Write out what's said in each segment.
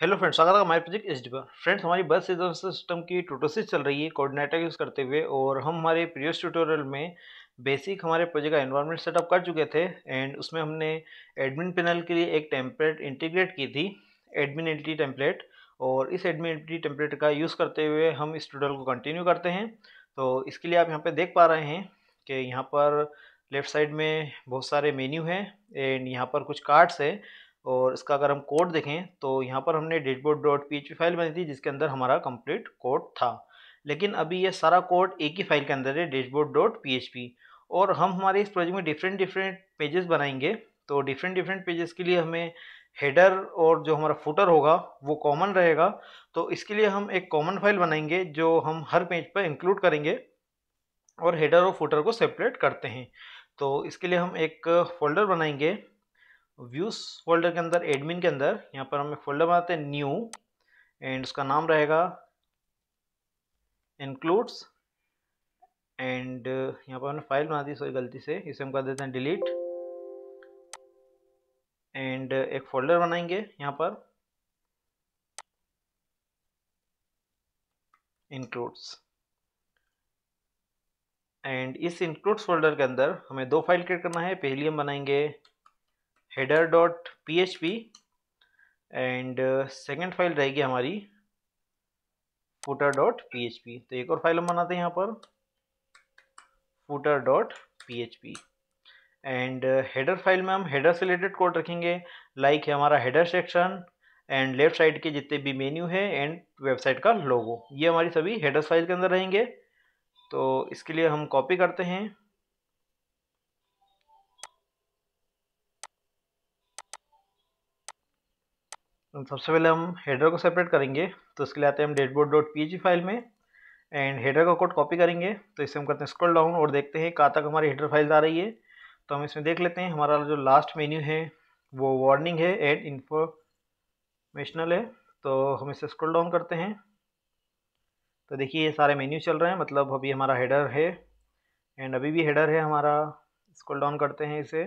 hello friends स्वागत है हमारे प्रोजेक्ट एच फ्रेंड्स हमारी बस रिजर्वेशन सिस्टम की टोटोसिस चल रही है कोऑर्डिनेटर यूज़ करते हुए और हम हमारे प्रीवियस ट्यूटोरियल में बेसिक हमारे प्रोजेक्ट का एनवायरनमेंट सेटअप कर चुके थे एंड उसमें हमने एडमिन पैनल के लिए एक टेम्पलेट इंटीग्रेट की थी एडमिन एंटी टेम्पलेट और इस एडमिन एंटी टेम्पलेट का यूज़ करते हुए हम इस ट्यूटोरियल को कंटिन्यू करते हैं तो इसके लिए आप यहाँ पर देख पा रहे हैं कि यहाँ पर लेफ़्ट साइड में बहुत सारे मेन्यू हैं एंड यहाँ पर कुछ कार्ड्स है और इसका अगर हम कोड देखें तो यहाँ पर हमने डेटबोर्ड डॉट पी फाइल बनी थी जिसके अंदर हमारा कंप्लीट कोड था लेकिन अभी ये सारा कोड एक ही फाइल के अंदर है बोर्ड डॉट पी और हम हमारे इस प्रोजेक्ट में डिफरेंट डिफरेंट पेजेस बनाएंगे तो डिफरेंट डिफरेंट पेजेस के लिए हमें हेडर और जो हमारा फुटर होगा वो कॉमन रहेगा तो इसके लिए हम एक कॉमन फाइल बनाएंगे जो हम हर पेज पर इंक्लूड करेंगे और हेडर और फुटर को सेपरेट करते हैं तो इसके लिए हम एक फ़ोल्डर बनाएंगे व्यूज फोल्डर के अंदर एडमिन के अंदर यहाँ पर हम एक फोल्डर बनाते हैं न्यू एंड उसका नाम रहेगा इंक्लूड्स एंड uh, यहाँ पर हमने फाइल बना दी सॉरी गलती से इसे हम कर देते हैं डिलीट एंड uh, एक फोल्डर बनाएंगे यहाँ पर इंक्लूड्स एंड इस इंक्लूड्स फोल्डर के अंदर हमें दो फाइल क्रिएट करना है पहली हम बनाएंगे header dot P H P and second file रहेगी हमारी footer dot P H P तो एक और फाइल हम बनाते हैं यहाँ पर footer dot P H P and header file में हम हेडर से रिलेटेड कोड रखेंगे लाइक like है हमारा header section and left side के जितने भी मेन्यू है एंड वेबसाइट का लोगो ये हमारी सभी हेडर फाइल के अंदर रहेंगे तो इसके लिए हम कॉपी करते हैं सबसे पहले हम हेडर को सेपरेट करेंगे तो इसके लिए आते हैं हम डेटबोर्ड डॉट पी फाइल में एंड हेडर का कोड कॉपी करेंगे तो इसे हम करते हैं स्क्रॉल डाउन और देखते हैं कहाँ तक हमारी हेडर फाइल आ रही है तो हम इसमें देख लेते हैं हमारा जो लास्ट मेन्यू है वो वार्निंग है एंड इन्फॉर्मेशनल है तो हम इसे स्क्रॉल डाउन करते हैं तो देखिए ये सारे मेन्यू चल रहे हैं मतलब अभी हमारा हेडर है एंड अभी भी हेडर है हमारा स्क्रॉल डाउन करते हैं इसे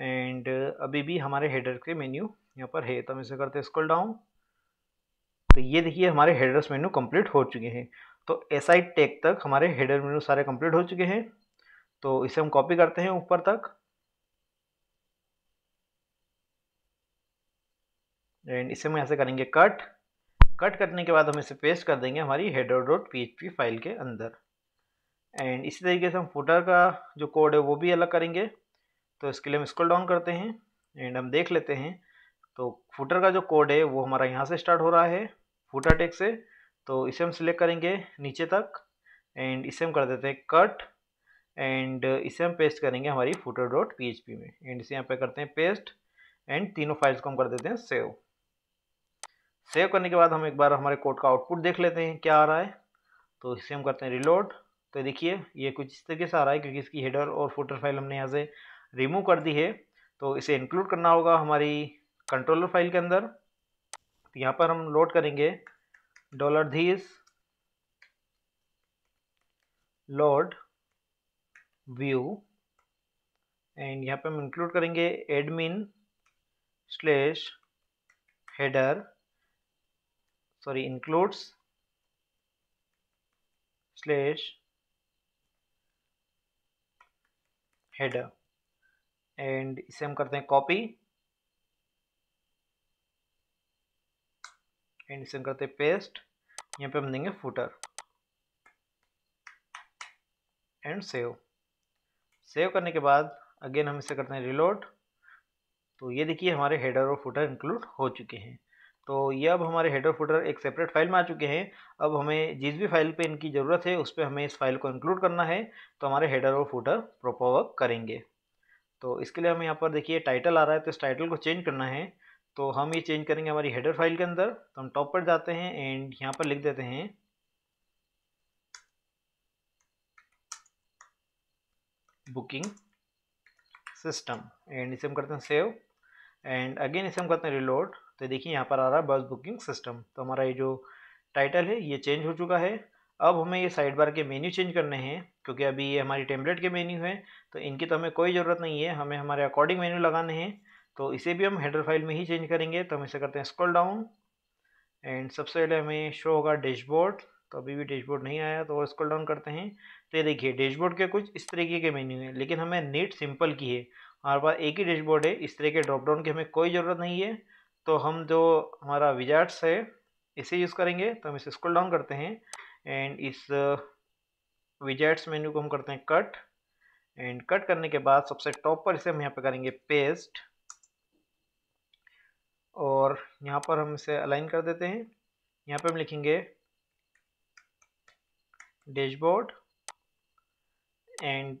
एंड अभी भी हमारे हेडर के मेन्यू यहाँ पर है तो हम इसे करते हैं स्क्रॉल डाउन तो ये देखिए हमारे हेडर्स मेन्यू कंप्लीट हो चुके हैं तो एस आई टेक तक हमारे हेडर मेन्यू सारे कंप्लीट हो चुके हैं तो इसे हम कॉपी करते हैं ऊपर तक एंड इसे हम ऐसे करेंगे कट कट करने के बाद हम इसे पेस्ट कर देंगे हमारी हेडर डॉट पी फाइल के अंदर एंड इसी तरीके से हम फुटर का जो कोड है वो भी अलग करेंगे तो इसके लिए हम स्क्रॉल डाउन करते हैं एंड हम देख लेते हैं तो फूटर का जो कोड है वो हमारा यहाँ से स्टार्ट हो रहा है फूटर टेक से तो इसे हम सिलेक्ट करेंगे नीचे तक एंड इसे हम कर देते हैं कट एंड इसे हम पेस्ट करेंगे हमारी footer dot P H P में एंड इसे यहाँ पे करते हैं पेस्ट एंड तीनों फाइल्स को हम कर देते हैं सेव सेव करने के बाद हम एक बार हमारे कोड का आउटपुट देख लेते हैं क्या आ रहा है तो इसे हम करते हैं रिलोड तो देखिए ये कुछ इस तरीके से आ रहा है क्योंकि इसकी हेडर और फुटर फाइल हमने यहाँ से रिमूव कर दी है तो इसे इंक्लूड करना होगा हमारी कंट्रोलर फाइल के अंदर तो यहाँ पर हम लोड करेंगे dollar this load view and यहाँ पे हम इंक्लूड करेंगे admin slash header sorry includes slash header and इसे हम करते हैं कॉपी एंड इसमें करते पेस्ट यहाँ पे हम देंगे फूटर एंड सेव सेव करने के बाद अगेन हम इसे करते हैं रिलोड तो ये देखिए हमारे हेडर और फुटर इंक्लूड हो चुके हैं तो ये अब हमारे हेडर फुटर एक सेपरेट फाइल में आ चुके हैं अब हमें जिस भी फाइल पे इनकी ज़रूरत है उस पर हमें इस फाइल को इंक्लूड करना है तो हमारे हेडर और फुटर वर्क करेंगे तो इसके लिए हम यहाँ पर देखिए टाइटल आ रहा है तो इस टाइटल को चेंज करना है तो हम ये चेंज करेंगे हमारी हेडर फाइल के अंदर तो हम टॉप पर जाते हैं एंड यहाँ पर लिख देते हैं बुकिंग सिस्टम एंड इसे हम करते हैं सेव एंड अगेन इसे हम करते हैं रिलोड तो देखिए यहाँ पर आ रहा है बस बुकिंग सिस्टम तो हमारा ये जो टाइटल है ये चेंज हो चुका है अब हमें ये साइड बार के मेन्यू चेंज करने हैं क्योंकि अभी ये हमारी टेम्पलेट के मेन्यू हैं तो इनकी तो हमें कोई ज़रूरत नहीं है हमें हमारे अकॉर्डिंग मेन्यू लगाने हैं तो इसे भी हम हेडर फाइल में ही चेंज करेंगे तो हम इसे करते हैं स्क्रॉल डाउन एंड सबसे पहले हमें शो होगा डैशबोर्ड तो अभी भी डैशबोर्ड नहीं आया तो स्क्रॉल डाउन करते हैं तो ये देखिए डैशबोर्ड के कुछ इस तरीके के मेन्यू हैं लेकिन हमें नीट सिंपल की है हमारे पास एक ही डैशबोर्ड है इस तरह के ड्रॉप डाउन की हमें कोई ज़रूरत नहीं है तो हम जो हमारा विजार्ट्स है इसे यूज़ करेंगे तो हम इसे स्क्रॉल डाउन करते हैं एंड इस विजार्ट्स मेन्यू को हम करते हैं कट एंड कट करने के बाद सबसे टॉप पर इसे हम यहाँ पर करेंगे पेस्ट यहाँ पर हम इसे अलाइन कर देते हैं यहाँ पर हम लिखेंगे डैशबोर्ड एंड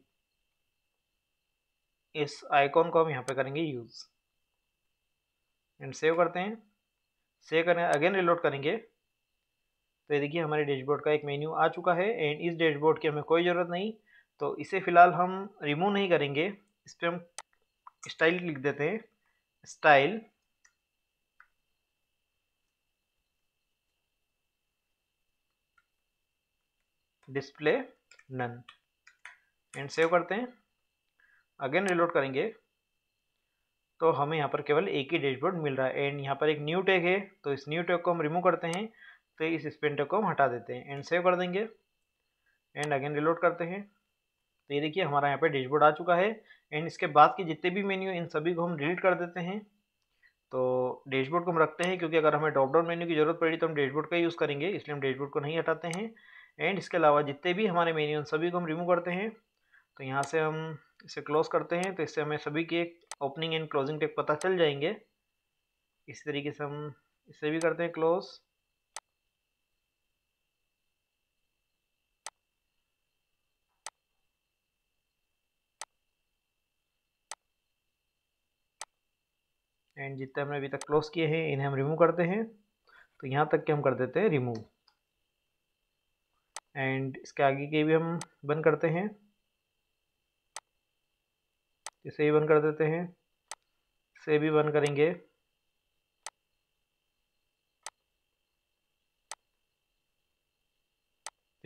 इस आइकॉन को हम यहाँ पर करेंगे यूज़ एंड सेव करते हैं सेव करें अगेन रिलोड करेंगे तो ये देखिए हमारे डैशबोर्ड का एक मेन्यू आ चुका है एंड इस डैशबोर्ड की हमें कोई ज़रूरत नहीं तो इसे फ़िलहाल हम रिमूव नहीं करेंगे इस पर हम स्टाइल लिख देते हैं style display none and save करते हैं अगेन रिलोड करेंगे तो हमें यहाँ पर केवल एक ही डैशबोर्ड मिल रहा है एंड यहाँ पर एक न्यू टैग है तो इस न्यू टैग को हम रिमूव करते हैं तो इस स्पेन टैग को हम हटा देते हैं एंड सेव कर देंगे एंड अगेन रिलोड करते हैं तो ये देखिए हमारा यहाँ पर डैशबोर्ड आ चुका है एंड इसके बाद के जितने भी मेन्यू इन सभी को हम डिलीट कर देते हैं तो डैशबोर्ड को हम रखते हैं क्योंकि अगर हमें ड्रॉप डाउन मेन्यू की जरूरत पड़ी तो हम डैशबोर्ड का यूज़ करेंगे इसलिए हम डैशबोर्ड को नहीं हटाते हैं एंड इसके अलावा जितने भी हमारे मेन्यू सभी को हम रिमूव करते हैं तो यहाँ से हम इसे क्लोज करते हैं तो इससे हमें सभी के ओपनिंग एंड क्लोजिंग टेक पता चल जाएंगे इस तरीके से हम इसे भी करते हैं क्लोज़ एंड जितने हमने अभी तक क्लोज़ किए हैं इन्हें हम रिमूव करते हैं तो यहाँ तक के हम कर देते हैं रिमूव एंड इसके आगे के भी हम बंद करते हैं इसे भी बंद कर देते हैं इसे भी बंद करेंगे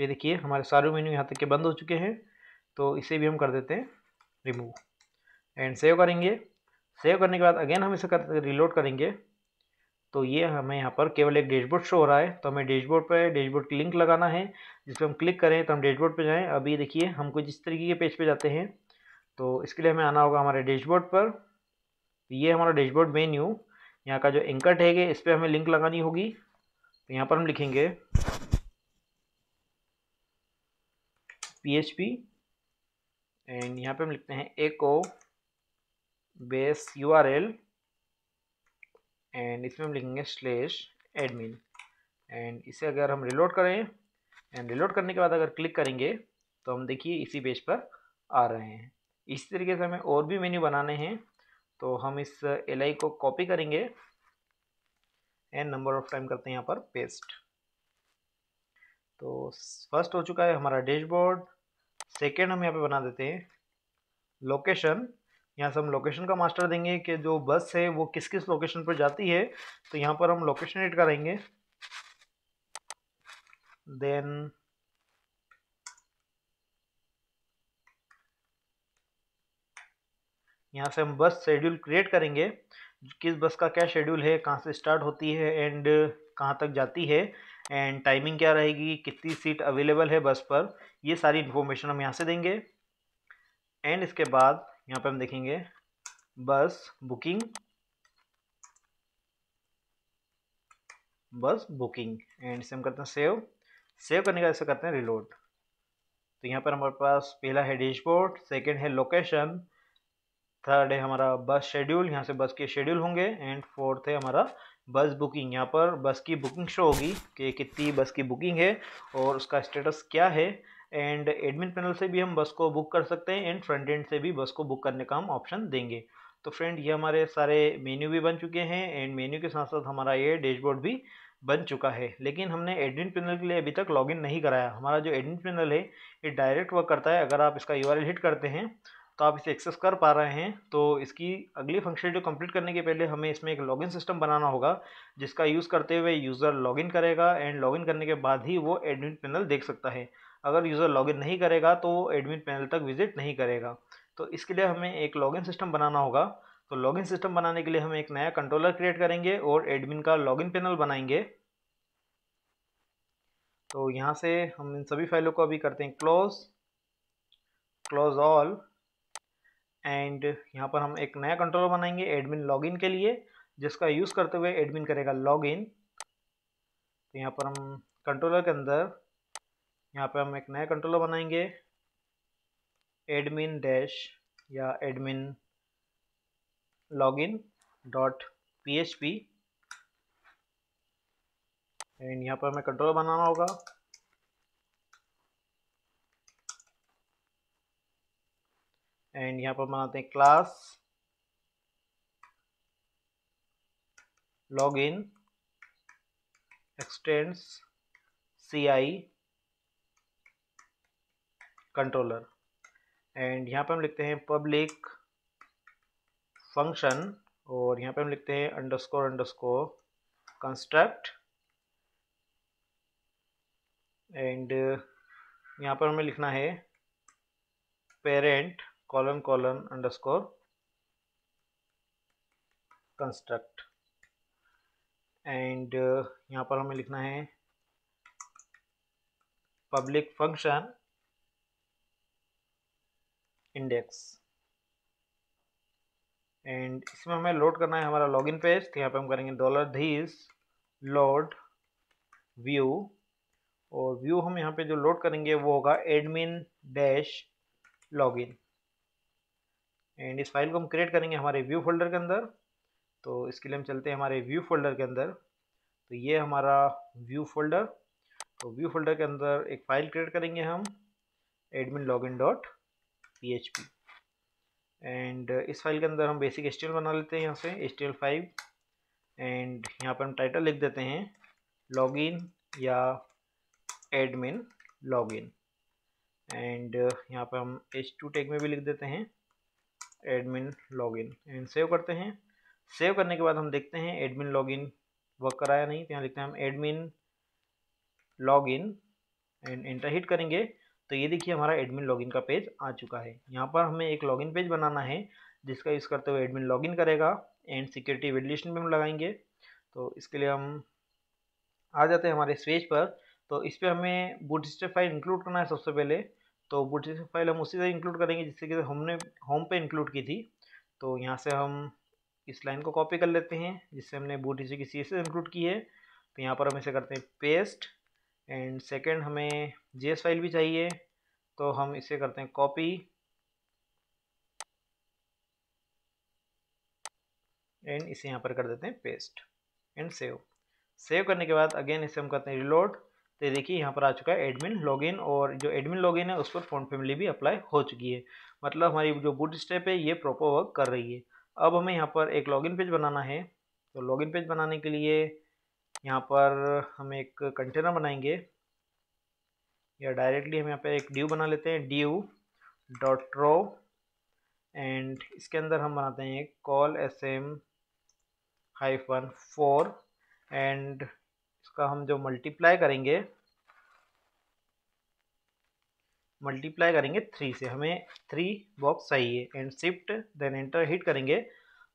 ये देखिए हमारे सारे मेन्यू यहाँ तक के बंद हो चुके हैं तो इसे भी हम कर देते हैं रिमूव एंड सेव करेंगे सेव करने के बाद अगेन हम इसे कर रिलोड करेंगे तो ये हमें यहाँ पर केवल एक डैशबोर्ड शो हो रहा है तो हमें डैशबोर्ड पर डैशबोर्ड की लिंक लगाना है जिसपे हम क्लिक करें तो हम डैशबोर्ड पर जाएं अभी देखिए हम कुछ इस तरीके के पेज पे जाते हैं तो इसके लिए हमें आना होगा हमारे डैशबोर्ड पर तो ये हमारा डैशबोर्ड मेन्यू यहाँ का जो एंकर टैग है इस पर हमें लिंक लगानी होगी तो यहाँ पर हम लिखेंगे पी एच पी एंड यहाँ पर हम लिखते हैं echo base U R L and इसमें हम लिखेंगे स्लेश एडमिन एंड इसे अगर हम रिलोड करें एंड रिलोड करने के बाद अगर क्लिक करेंगे तो हम देखिए इसी पेज पर आ रहे हैं इसी तरीके से हमें और भी मेन्यू बनाने हैं तो हम इस एल को कॉपी करेंगे एंड नंबर ऑफ टाइम करते हैं यहाँ पर पेस्ट तो फर्स्ट हो चुका है हमारा डैशबोर्ड सेकेंड हम यहाँ पे बना देते हैं लोकेशन यहाँ से हम लोकेशन का मास्टर देंगे कि जो बस है वो किस किस लोकेशन पर जाती है तो यहाँ पर हम लोकेशन एड करेंगे देन यहाँ से हम बस शेड्यूल क्रिएट करेंगे किस बस का क्या शेड्यूल है कहाँ से स्टार्ट होती है एंड कहाँ तक जाती है एंड टाइमिंग क्या रहेगी कितनी सीट अवेलेबल है बस पर ये सारी इन्फॉर्मेशन हम यहाँ से देंगे एंड इसके बाद यहाँ पे हम देखेंगे बस बुकिंग बस बुकिंग एंड से हम करते हैं सेव सेव करने का ऐसे करते हैं रिलोड तो यहाँ पर हमारे पास पहला है डैशबोर्ड सेकंड है लोकेशन थर्ड है हमारा बस शेड्यूल यहाँ से बस के शेड्यूल होंगे एंड फोर्थ है हमारा बस बुकिंग यहाँ पर बस की बुकिंग शो होगी कि कितनी बस की बुकिंग है और उसका स्टेटस क्या है एंड एडमिन पैनल से भी हम बस को बुक कर सकते हैं एंड फ्रंट एंड से भी बस को बुक करने का हम ऑप्शन देंगे तो फ्रेंड ये हमारे सारे मेन्यू भी बन चुके हैं एंड मेन्यू के साथ साथ हमारा ये डैशबोर्ड भी बन चुका है लेकिन हमने एडमिन पैनल के लिए अभी तक लॉगिन नहीं कराया हमारा जो एडमिन पैनल है ये डायरेक्ट वर्क करता है अगर आप इसका यू हिट करते हैं तो आप इसे एक्सेस कर पा रहे हैं तो इसकी अगली फंक्शन जो कंप्लीट करने के पहले हमें इसमें एक लॉगिन सिस्टम बनाना होगा जिसका यूज़ करते हुए यूज़र लॉगिन करेगा एंड लॉगिन करने के बाद ही वो एडमिन पैनल देख सकता है अगर यूज़र लॉगिन नहीं करेगा तो वो एडमिन पैनल तक विजिट नहीं करेगा तो इसके लिए हमें एक लॉगिन सिस्टम बनाना होगा तो लॉगिन सिस्टम बनाने के लिए हम एक नया कंट्रोलर क्रिएट करेंगे और एडमिन का लॉगिन पैनल बनाएंगे तो यहाँ से हम इन सभी फाइलों को अभी करते हैं क्लोज क्लोज ऑल एंड यहाँ पर हम एक नया कंट्रोलर बनाएंगे एडमिन लॉगिन के लिए जिसका यूज़ करते हुए एडमिन करेगा लॉगिन तो यहाँ पर हम कंट्रोलर के अंदर यहाँ पे हम एक नया कंट्रोलर बनाएंगे एडमिन डैश या admin login dot P H P and यहाँ पर हमें कंट्रोलर बनाना होगा एंड यहाँ पर बनाते हैं class login extends C I controller and यहाँ पे हम लिखते हैं पब्लिक फंक्शन और यहाँ पे हम लिखते हैं अंडरस्कोर अंडरस्कोर कंस्ट्रक्ट एंड यहाँ पर हमें लिखना है parent colon colon underscore construct and यहाँ पर हमें लिखना है पब्लिक फंक्शन इंडेक्स एंड इसमें हमें लोड करना है हमारा लॉगिन पेज तो यहाँ पे हम करेंगे डॉलर धीस लोड व्यू और व्यू हम यहाँ पे जो लोड करेंगे वो होगा एडमिन डैश लॉगिन एंड इस फाइल को हम क्रिएट करेंगे हमारे व्यू फोल्डर के अंदर तो इसके लिए हम चलते हैं हमारे व्यू फोल्डर के अंदर तो ये हमारा व्यू फोल्डर तो व्यू फोल्डर के अंदर एक फ़ाइल क्रिएट करेंगे हम admin login dot P H P and इस फाइल के अंदर हम बेसिक एच बना लेते हैं यहाँ से H T L five and यहाँ पर हम टाइटल लिख देते हैं लॉगिन या एडमिन लॉगिन एंड यहाँ पर हम एच टू टेक में भी लिख देते हैं एडमिन लॉगिन एंड सेव करते हैं सेव करने के बाद हम देखते हैं एडमिन लॉगिन वर्क कराया नहीं तो यहाँ लिखते हैं हम admin login and enter hit करेंगे तो ये देखिए हमारा एडमिन लॉगिन का पेज आ चुका है यहाँ पर हमें एक लॉगिन पेज बनाना है जिसका यूज़ करते हुए एडमिन लॉगिन करेगा एंड सिक्योरिटी वेडिलेशन भी हम लगाएंगे तो इसके लिए हम आ जाते हैं हमारे इस पेज पर तो इस पर हमें बूट स्टेप फाइल इंक्लूड करना है सबसे पहले तो बूट स्टेप फाइल हम उसी से इंक्लूड करेंगे जिससे कि हमने होम पे इंक्लूड की थी तो यहाँ से हम इस लाइन को कॉपी कर लेते हैं जिससे हमने बूट स्टेप की सी इंक्लूड की है तो यहाँ पर हम इसे करते हैं पेस्ट एंड सेकंड हमें जे फाइल भी चाहिए तो हम इसे करते हैं कॉपी एंड इसे यहाँ पर कर देते हैं पेस्ट एंड सेव सेव करने के बाद अगेन इसे हम करते हैं रिलोड तो देखिए यहाँ पर आ चुका है एडमिन लॉगिन और जो एडमिन लॉगिन है उस पर फोन फैमिली भी अप्लाई हो चुकी है मतलब हमारी जो बुट स्टेप है ये प्रॉपर वर्क कर रही है अब हमें यहाँ पर एक लॉगिन पेज बनाना है तो लॉगिन पेज बनाने के लिए यहाँ पर हम एक कंटेनर बनाएंगे या डायरेक्टली हम यहाँ पे एक ड्यू बना लेते हैं ड्यू डॉट रो एंड इसके अंदर हम बनाते हैं col S M hyphen one four and इसका हम जो मल्टीप्लाई करेंगे मल्टीप्लाई करेंगे थ्री से हमें थ्री बॉक्स चाहिए and shift then enter hit करेंगे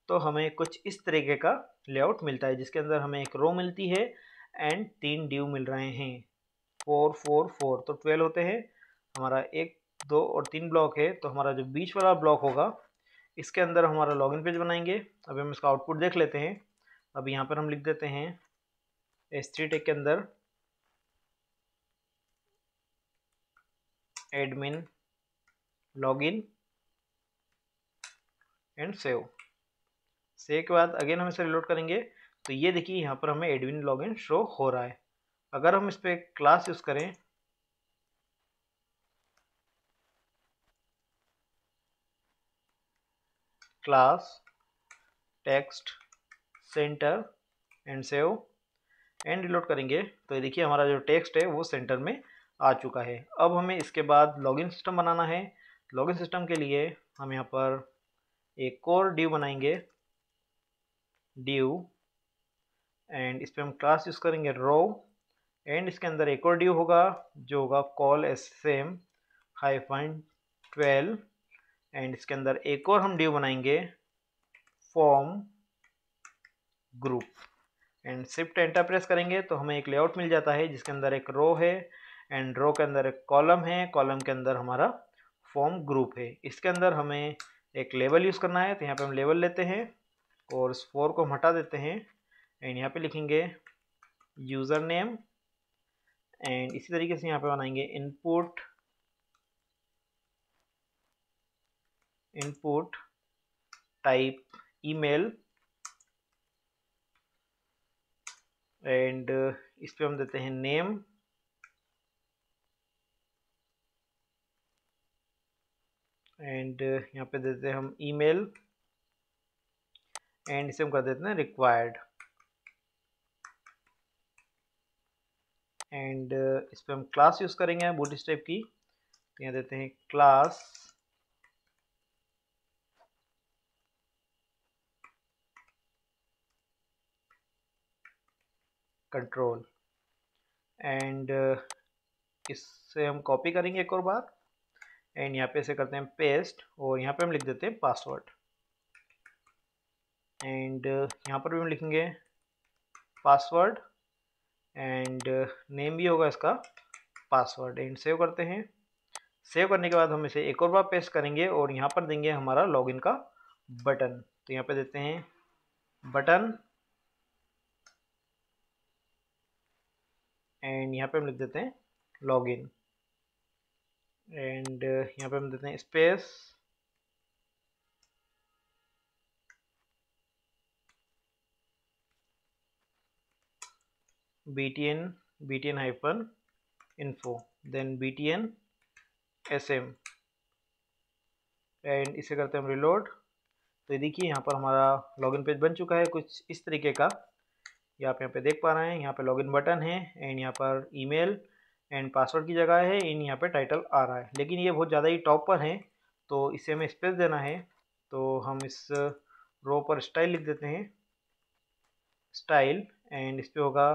तो हमें कुछ इस तरीके का लेआउट मिलता है जिसके अंदर हमें एक रो मिलती है एंड तीन ड्यू मिल रहे हैं फोर फोर फोर तो ट्वेल्व होते हैं हमारा एक दो और तीन ब्लॉक है तो हमारा जो बीच वाला ब्लॉक होगा इसके अंदर हमारा लॉगिन पेज बनाएंगे अभी हम इसका आउटपुट देख लेते हैं अब यहाँ पर हम लिख देते हैं एस थ्री टेक के अंदर एडमिन लॉगिन एंड सेव से के बाद अगेन हम इसे रिलोड करेंगे तो ये देखिए यहाँ पर हमें एडमिन लॉगिन शो हो रहा है अगर हम इस पर क्लास यूज़ करें class text centre and save and reload करेंगे तो ये देखिए हमारा जो टेक्स्ट है वो सेंटर में आ चुका है अब हमें इसके बाद लॉगिन सिस्टम बनाना है लॉगिन सिस्टम के लिए हम यहाँ पर एक और ड्यू बनाएंगे ड्यू एंड इस पर हम क्लास यूज़ करेंगे रो एंड इसके अंदर एक और ड्यू होगा जो होगा col S same fine twelve and इसके अंदर एक और हम ड्यू बनाएंगे form group and shift enter press करेंगे तो हमें एक लेआउट मिल जाता है जिसके अंदर एक रो है एंड रो के अंदर एक कॉलम है कॉलम के अंदर हमारा फॉर्म ग्रुप है इसके अंदर हमें एक लेवल यूज़ करना है तो यहाँ पे हम लेवल लेते हैं और इस फोर को हम हटा देते हैं एंड यहाँ पे लिखेंगे यूज़र नेम एंड इसी तरीके से यहाँ पे बनाएंगे input input type email and इस पर हम देते हैं नेम एंड यहाँ पे देते हैं हम ईमेल एंड इसे हम कर देते हैं रिक्वायर्ड एंड uh, इस पर हम क्लास यूज़ करेंगे बूट स्टेप की तो यहाँ देते हैं क्लास कंट्रोल एंड uh, इससे हम कॉपी करेंगे एक और बार एंड यहाँ पे इसे करते हैं पेस्ट और यहाँ पे हम लिख देते हैं पासवर्ड एंड uh, यहाँ पर भी हम लिखेंगे पासवर्ड एंड नेम भी होगा इसका पासवर्ड एंड सेव करते हैं सेव करने के बाद हम इसे एक और बार पेस्ट करेंगे और यहाँ पर देंगे हमारा लॉगिन का बटन तो यहाँ पे देते हैं बटन एंड यहाँ पे हम लिख देते हैं लॉगिन एंड uh, यहाँ पे हम देते हैं space btn btn hyphen info then btn sm and इसे करते हैं हम रिलोड तो ये देखिए यहाँ पर हमारा लॉगिन पेज बन चुका है कुछ इस तरीके का ये आप यहाँ पे देख पा रहे हैं यहाँ पे लॉगिन बटन है एंड यहाँ पर ईमेल एंड पासवर्ड की जगह है एंड यहाँ पे टाइटल आ रहा है लेकिन ये बहुत ज़्यादा ही टॉप पर है तो इसे हमें स्पेस देना है तो हम इस रो पर स्टाइल लिख देते हैं स्टाइल एंड इस पर होगा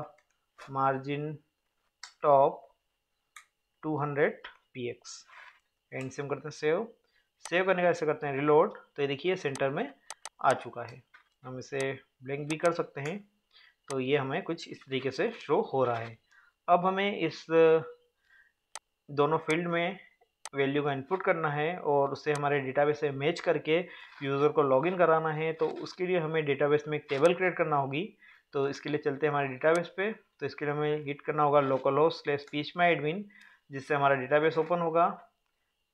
margin top 200 px and same करते हैं सेव सेव करने का ऐसे करते हैं रिलोड तो ये देखिए सेंटर में आ चुका है हम इसे ब्लैंक भी कर सकते हैं तो ये हमें कुछ इस तरीके से शो हो रहा है अब हमें इस दोनों फील्ड में वैल्यू का इनपुट करना है और उसे हमारे डेटाबेस से मैच करके यूज़र को लॉगिन कराना है तो उसके लिए हमें डेटाबेस में एक टेबल क्रिएट करना होगी तो इसके लिए चलते हैं हमारे डेटाबेस पे तो इसके लिए हमें हिट करना होगा लोकल होस्ट स्लेस पीच माई एडमिन जिससे हमारा डेटाबेस ओपन होगा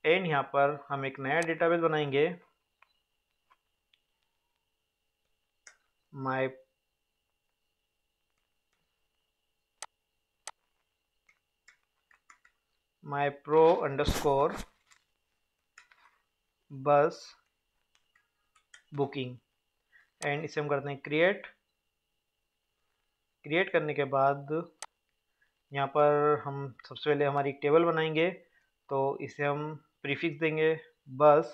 एंड यहाँ पर हम एक नया डेटाबेस बनाएंगे my my pro underscore bus booking and इसे हम करते हैं क्रिएट क्रिएट करने के बाद यहाँ पर हम सबसे पहले हमारी टेबल बनाएंगे तो इसे हम प्रीफिक्स देंगे बस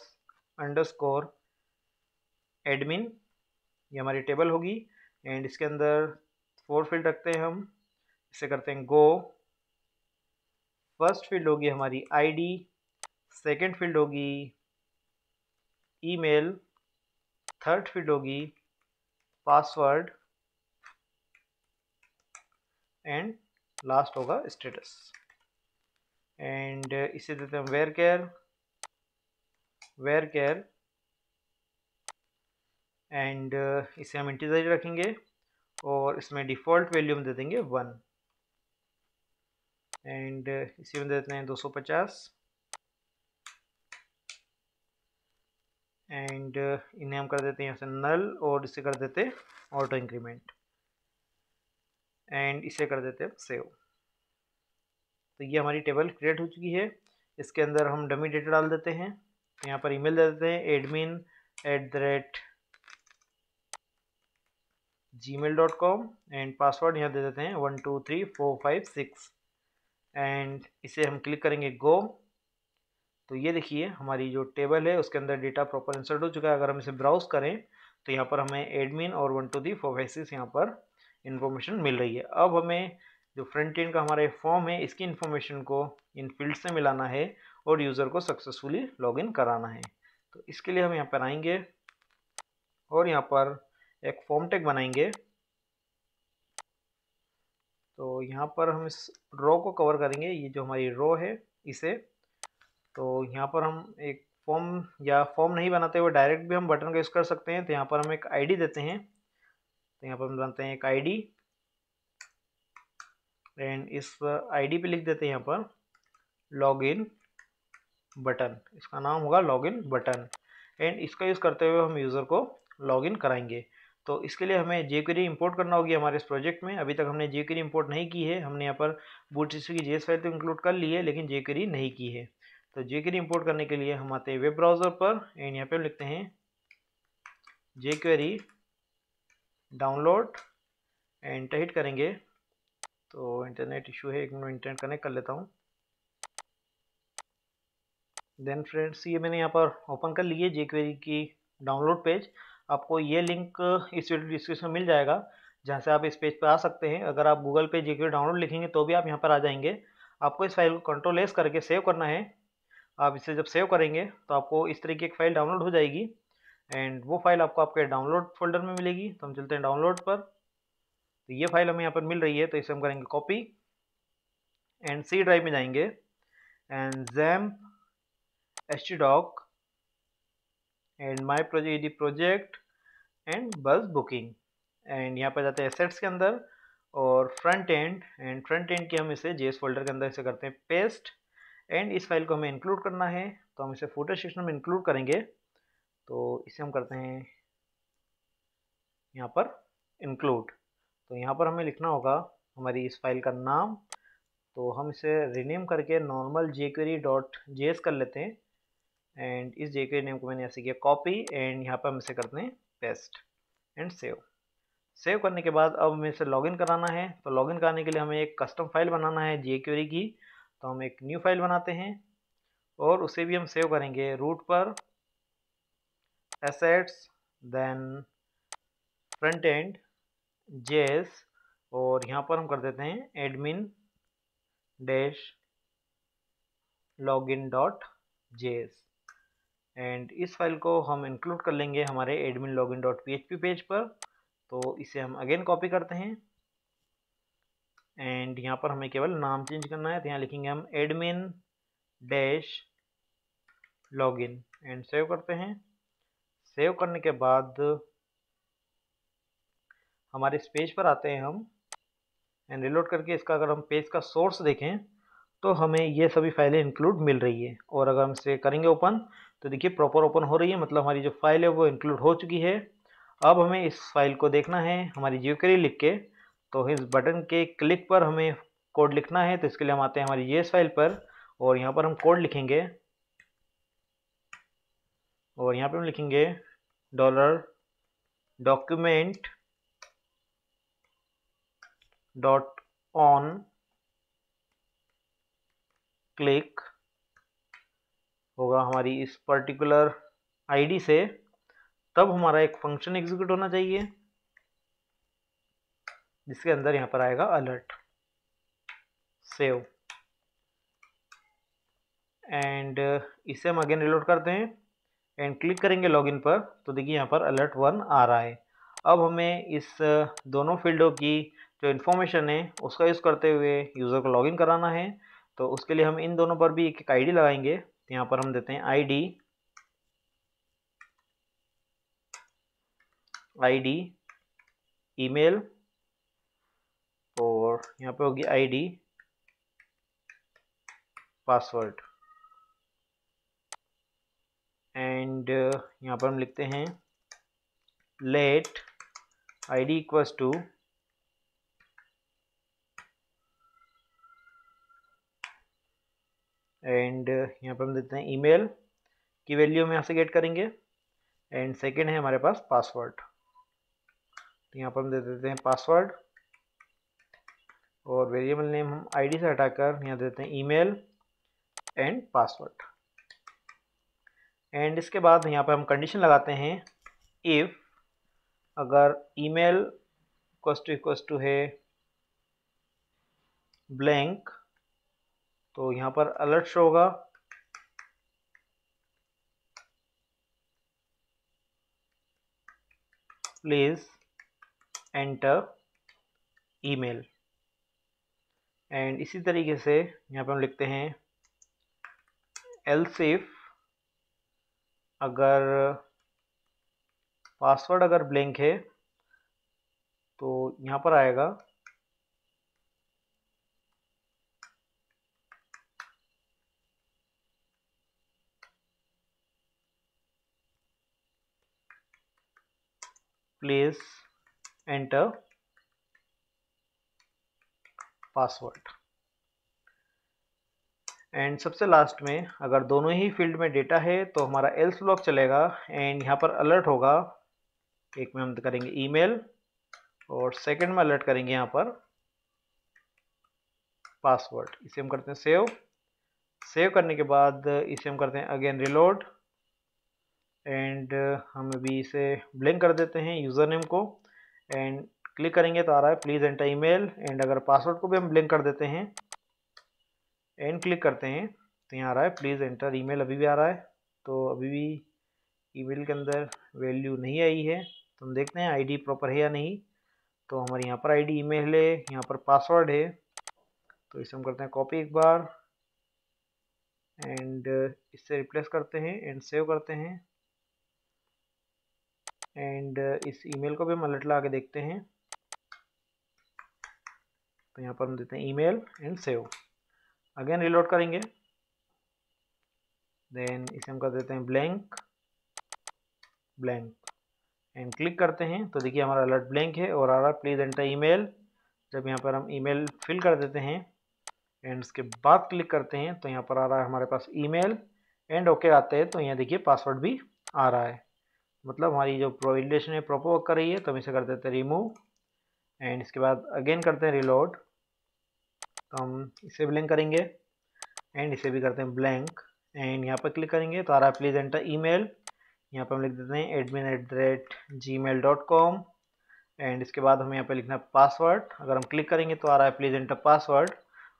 अंडरस्कोर एडमिन ये हमारी टेबल होगी एंड इसके अंदर फोर फील्ड रखते हैं हम इसे करते हैं गो फर्स्ट फील्ड होगी हमारी आईडी सेकंड फील्ड होगी ईमेल थर्ड फील्ड होगी पासवर्ड एंड लास्ट होगा स्टेटस एंड uh, इसे देते हैं varchar varchar and इसे हम इंटीजर रखेंगे और इसमें डिफ़ॉल्ट वैल्यू हम दे देंगे वन एंड इसी में देते हैं दो सौ पचास एंड uh, इन्हें हम कर देते हैं यहाँ से नल और इसे कर देते हैं ऑटो इंक्रीमेंट एंड इसे कर देते हैं सेव तो ये हमारी टेबल क्रिएट हो चुकी है इसके अंदर हम डमी डेटा डाल देते हैं तो यहाँ पर ईमेल दे देते हैं admin at the rate ji mail dot com and password यहाँ दे देते हैं one two three four five six and इसे हम क्लिक करेंगे गो तो ये देखिए हमारी जो टेबल है उसके अंदर डेटा प्रॉपर इंसर्ट हो चुका है अगर हम इसे ब्राउज़ करें तो यहाँ पर हमें एडमिन और one two three four five six यहाँ पर इन्फॉर्मेशन मिल रही है अब हमें जो फ्रंट एंड का हमारा फॉर्म है इसकी इन्फॉर्मेशन को इन फील्ड से मिलाना है और यूज़र को सक्सेसफुली लॉगिन कराना है तो इसके लिए हम यहाँ पर आएंगे और यहाँ पर एक फॉर्म टैग बनाएंगे तो यहाँ पर हम इस रो को कवर करेंगे ये जो हमारी रो है इसे तो यहाँ पर हम एक फॉर्म या फॉर्म नहीं बनाते हुए डायरेक्ट भी हम बटन का यूज़ कर सकते हैं तो यहाँ पर हम एक आईडी देते हैं तो यहाँ पर हम बनते हैं एक आईडी एंड इस आईडी पे लिख देते हैं यहाँ पर लॉगिन बटन इसका नाम होगा लॉगिन बटन एंड इसका यूज़ करते हुए हम यूज़र को लॉगिन कराएंगे तो इसके लिए हमें जेक्री इंपोर्ट करना होगी हमारे इस प्रोजेक्ट में अभी तक हमने जेक्वेरी इंपोर्ट नहीं की है हमने यहाँ पर बूट की जेस फाइल तो इंक्लूड कर ली है लेकिन जेक्वेरी नहीं की है तो जेक्वेरी इंपोर्ट करने के लिए हम आते हैं वेब ब्राउज़र पर एंड यहाँ पे लिखते हैं जेक्वेरी डाउनलोड एंटर हिट करेंगे तो इंटरनेट इशू है एक मिनट इंटरनेट कनेक्ट कर लेता हूँ देन फ्रेंड्स ये मैंने यहाँ पर ओपन कर लिए जेक्वेरी की डाउनलोड पेज आपको ये लिंक इस वीडियो डिस्क्रिप्शन में मिल जाएगा जहाँ से आप इस पेज पर आ सकते हैं अगर आप गूगल पे जेक्वेरी डाउनलोड लिखेंगे तो भी आप यहाँ पर आ जाएंगे आपको इस फाइल को कंट्रोल एस करके सेव करना है आप इसे जब सेव करेंगे तो आपको इस तरीके की फाइल डाउनलोड हो जाएगी एंड वो फाइल आपको आपके डाउनलोड फोल्डर में मिलेगी तो हम चलते हैं डाउनलोड पर तो ये फाइल हमें यहाँ पर मिल रही है तो इसे हम करेंगे कॉपी एंड सी ड्राइव में जाएंगे एंड जैम H doc and my project project and bus booking and यहाँ पर जाते हैं एसेट्स के अंदर और front end and front end की हम इसे एस फोल्डर के अंदर इसे करते हैं पेस्ट एंड इस फाइल को हमें इंक्लूड करना है तो हम इसे फोटो सेक्शन में इंक्लूड करेंगे तो इसे हम करते हैं यहाँ पर इंक्लूड तो यहाँ पर हमें लिखना होगा हमारी इस फाइल का नाम तो हम इसे रीनेम करके नॉर्मल जेक्वेरी डॉट जे कर लेते हैं एंड इस जेक्वेरी नेम को मैंने ऐसे किया कॉपी एंड यहाँ पर हम इसे करते हैं पेस्ट एंड सेव सेव करने के बाद अब हमें इसे लॉगिन कराना है तो लॉगिन कराने के लिए हमें एक कस्टम फाइल बनाना है जे की तो हम एक न्यू फाइल बनाते हैं और उसे भी हम सेव करेंगे रूट पर assets then front end JS और यहाँ पर हम कर देते हैं admin dash login dot JS and इस फाइल को हम इंक्लूड कर लेंगे हमारे admin login dot P page पर तो इसे हम अगेन कॉपी करते हैं एंड यहाँ पर हमें केवल नाम चेंज करना है तो यहाँ लिखेंगे हम admin dash login and save करते हैं सेव करने के बाद हमारे इस पेज पर आते हैं हम एंड रिलोड करके इसका अगर हम पेज का सोर्स देखें तो हमें ये सभी फाइलें इंक्लूड मिल रही है और अगर हम इसे करेंगे ओपन तो देखिए प्रॉपर ओपन हो रही है मतलब हमारी जो फाइल है वो इंक्लूड हो चुकी है अब हमें इस फाइल को देखना है हमारी जीवकरी लिख के तो इस बटन के क्लिक पर हमें कोड लिखना है तो इसके लिए हम आते हैं हमारी ये फाइल पर और यहाँ पर हम कोड लिखेंगे और यहाँ पे हम लिखेंगे dollar document dot on click होगा हमारी इस पर्टिकुलर आईडी से तब हमारा एक फंक्शन एग्जीक्यूट होना चाहिए जिसके अंदर यहाँ पर आएगा अलर्ट सेव एंड इसे हम अगेन रिलोड करते हैं एंड क्लिक करेंगे लॉगिन पर तो देखिए यहाँ पर अलर्ट वन आ रहा है अब हमें इस दोनों फील्डों की जो इन्फॉर्मेशन है उसका यूज़ करते हुए यूज़र को लॉगिन कराना है तो उसके लिए हम इन दोनों पर भी एक एक आई लगाएंगे तो यहाँ पर हम देते हैं आई डी ईमेल और यहाँ पे होगी आईडी पासवर्ड एंड uh, यहाँ पर हम लिखते हैं let I D equals to and यहाँ पर हम देते हैं ईमेल की वैल्यू हम यहाँ से गेट करेंगे एंड सेकेंड है हमारे पास पासवर्ड तो यहाँ पर हम दे देते हैं पासवर्ड और वेरिएबल नेम हम आईडी से हटाकर यहाँ देते हैं ईमेल एंड पासवर्ड एंड इसके बाद यहाँ पर हम कंडीशन लगाते हैं इफ़ अगर email equals to equals to है ब्लैंक तो यहाँ पर अलर्ट शो होगा प्लीज़ एंटर ईमेल एंड इसी तरीके से यहाँ पर हम लिखते हैं एल सेफ अगर पासवर्ड अगर ब्लैंक है तो यहाँ पर आएगा प्लीज एंटर पासवर्ड एंड सबसे लास्ट में अगर दोनों ही फील्ड में डेटा है तो हमारा एल्स ब्लॉक चलेगा एंड यहाँ पर अलर्ट होगा एक में हम करेंगे ईमेल और सेकंड में अलर्ट करेंगे यहाँ पर पासवर्ड इसे हम करते हैं सेव सेव करने के बाद इसे हम करते हैं अगेन रिलोड एंड हम अभी इसे ब्लिंक कर देते हैं यूज़र नेम को एंड क्लिक करेंगे तो आ रहा है प्लीज़ एंटर ईमेल एंड अगर पासवर्ड को भी हम ब्लिंक कर देते हैं एंड क्लिक करते हैं तो यहाँ आ रहा है प्लीज़ एंटर ईमेल अभी भी आ रहा है तो अभी भी ईमेल के अंदर वैल्यू नहीं आई है तो हम देखते हैं आईडी प्रॉपर है या नहीं तो हमारे यहाँ पर आईडी ईमेल है यहाँ पर पासवर्ड है तो इसे हम करते हैं कॉपी एक बार एंड uh, इससे रिप्लेस करते हैं एंड सेव करते हैं एंड uh, इस ईमेल को भी हम अलट ला के देखते हैं तो यहाँ पर हम देते हैं email and save again reload करेंगे देन इसे हम कर देते हैं ब्लैंक ब्लैंक एंड क्लिक करते हैं तो देखिए हमारा अलर्ट ब्लैंक है और आ रहा प्लीज़ एंटर ईमेल जब यहाँ पर हम ईमेल फिल कर देते हैं एंड उसके बाद क्लिक करते हैं तो यहाँ पर आ रहा है हमारे पास ईमेल एंड ओके आते हैं तो यहाँ देखिए पासवर्ड भी आ रहा है मतलब हमारी जो प्रोविडेशन है वर्क कर रही है तो हम इसे कर देते हैं रिमूव एंड इसके बाद अगेन करते हैं रिलोड तो हम इसे भी लिंक करेंगे एंड इसे भी करते हैं ब्लैंक एंड यहाँ पर क्लिक करेंगे तो आ रहा है प्लीज़ एंटर ईमेल यहाँ पर हम लिख देते हैं admin at the rate ji mail dot com and इसके बाद हमें यहाँ पर लिखना है पासवर्ड अगर हम क्लिक करेंगे तो आ रहा है प्लीज़ एंटर पासवर्ड तो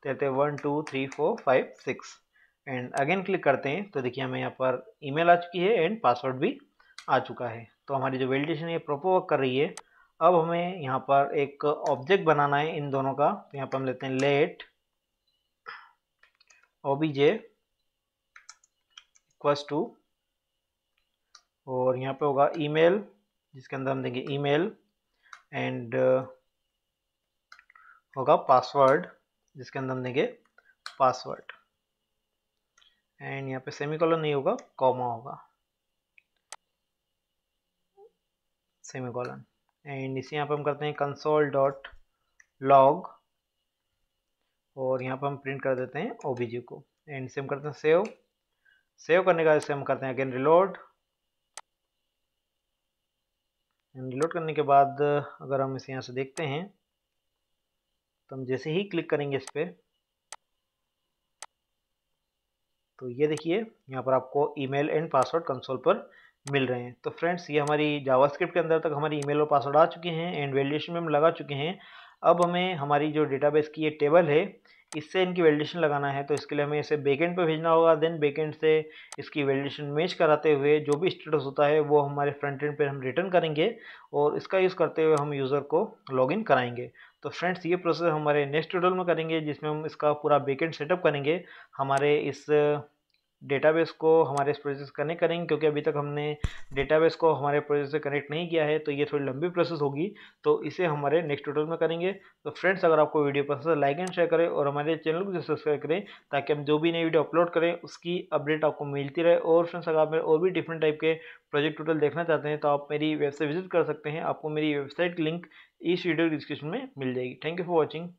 कहते हैं one two three four five six and again click करते हैं तो देखिए हमें यहाँ पर ईमेल आ चुकी है एंड पासवर्ड भी आ चुका है तो हमारी जो वेलिडेशन है वर्क कर रही है अब हमें यहाँ पर एक ऑब्जेक्ट बनाना है इन दोनों का तो यहाँ पर हम लेते हैं लेट ओबीजे इक्वस टू और यहाँ पे होगा ईमेल जिसके अंदर हम देंगे ईमेल एंड uh, होगा पासवर्ड जिसके अंदर हम देंगे पासवर्ड एंड यहाँ पे कॉलन नहीं होगा कॉमा होगा सेमी कॉलन एंड इसे यहाँ पर हम करते हैं कंसोल डॉट लॉग और यहाँ पर हम प्रिंट कर देते हैं ओ को एंड इसे हम करते हैं सेव सेव करने का इसे हम करते हैं अगेन रिलोड एंड रिलोड करने के बाद अगर हम इसे यहाँ से देखते हैं तो हम जैसे ही क्लिक करेंगे इस पर तो ये देखिए यहाँ पर आपको ईमेल एंड पासवर्ड कंसोल पर मिल रहे हैं तो फ्रेंड्स ये हमारी जावास्क्रिप्ट के अंदर तक हमारी ईमेल और पासवर्ड आ चुके हैं एंड वैलिडेशन में हम लगा चुके हैं अब हमें हमारी जो डेटाबेस की ये टेबल है इससे इनकी वैलिडेशन लगाना है तो इसके लिए हमें इसे बेकेंड पर भेजना होगा देन बेकेंड से इसकी वैलिडेशन मैच कराते हुए जो भी स्टेटस होता है वो हमारे फ्रंट एंड पर हम रिटर्न करेंगे और इसका यूज़ करते हुए हम यूज़र को लॉगिन कराएंगे तो फ्रेंड्स ये प्रोसेस हमारे नेक्स्ट ट्यूटोरियल में करेंगे जिसमें हम इसका पूरा बेकेंड सेटअप करेंगे हमारे इस डेटाबेस को हमारे इस प्रोसेस से कनेक्ट करेंगे क्योंकि अभी तक हमने डेटाबेस को हमारे प्रोसेस से कनेक्ट नहीं किया है तो ये थोड़ी लंबी प्रोसेस होगी तो इसे हमारे नेक्स्ट ट्यूटोरियल में करेंगे तो फ्रेंड्स अगर आपको वीडियो पसंद है लाइक एंड शेयर करें और हमारे चैनल को सब्सक्राइब करें ताकि हम जो भी नई वीडियो अपलोड करें उसकी अपडेट आपको मिलती रहे और फ्रेंड्स अगर आप मेरे और भी डिफरेंट टाइप के प्रोजेक्ट टोटल देखना चाहते हैं तो आप मेरी वेबसाइट विजिट कर सकते हैं आपको मेरी वेबसाइट की लिंक इस वीडियो डिस्क्रिप्शन में मिल जाएगी थैंक यू फॉर वॉचिंग